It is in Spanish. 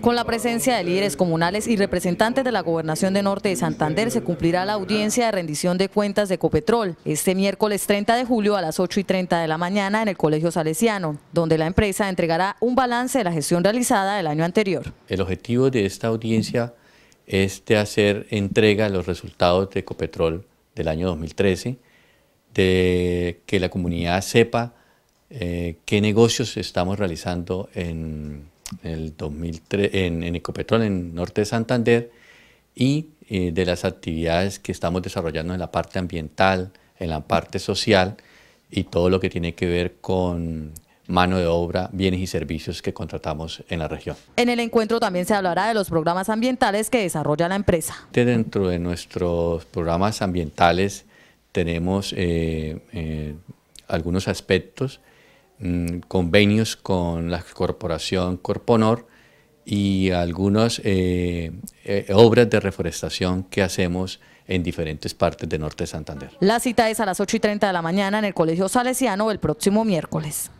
Con la presencia de líderes comunales y representantes de la Gobernación de Norte de Santander se cumplirá la audiencia de rendición de cuentas de Copetrol este miércoles 30 de julio a las 8 y 30 de la mañana en el Colegio Salesiano, donde la empresa entregará un balance de la gestión realizada del año anterior. El objetivo de esta audiencia es de hacer entrega de los resultados de Copetrol del año 2013, de que la comunidad sepa eh, qué negocios estamos realizando en 2003, en, Ecopetrol, en Norte de Santander, y eh, de las actividades que estamos desarrollando en la parte ambiental, en la parte social y todo lo que tiene que ver con mano de obra, bienes y servicios que contratamos en la región. En el encuentro también se hablará de los programas ambientales que desarrolla la empresa. Dentro de nuestros programas ambientales tenemos eh, eh, algunos aspectos Mm, convenios con la corporación Corponor y algunas eh, eh, obras de reforestación que hacemos en diferentes partes de Norte de Santander. La cita es a las 8 y 30 de la mañana en el Colegio Salesiano el próximo miércoles.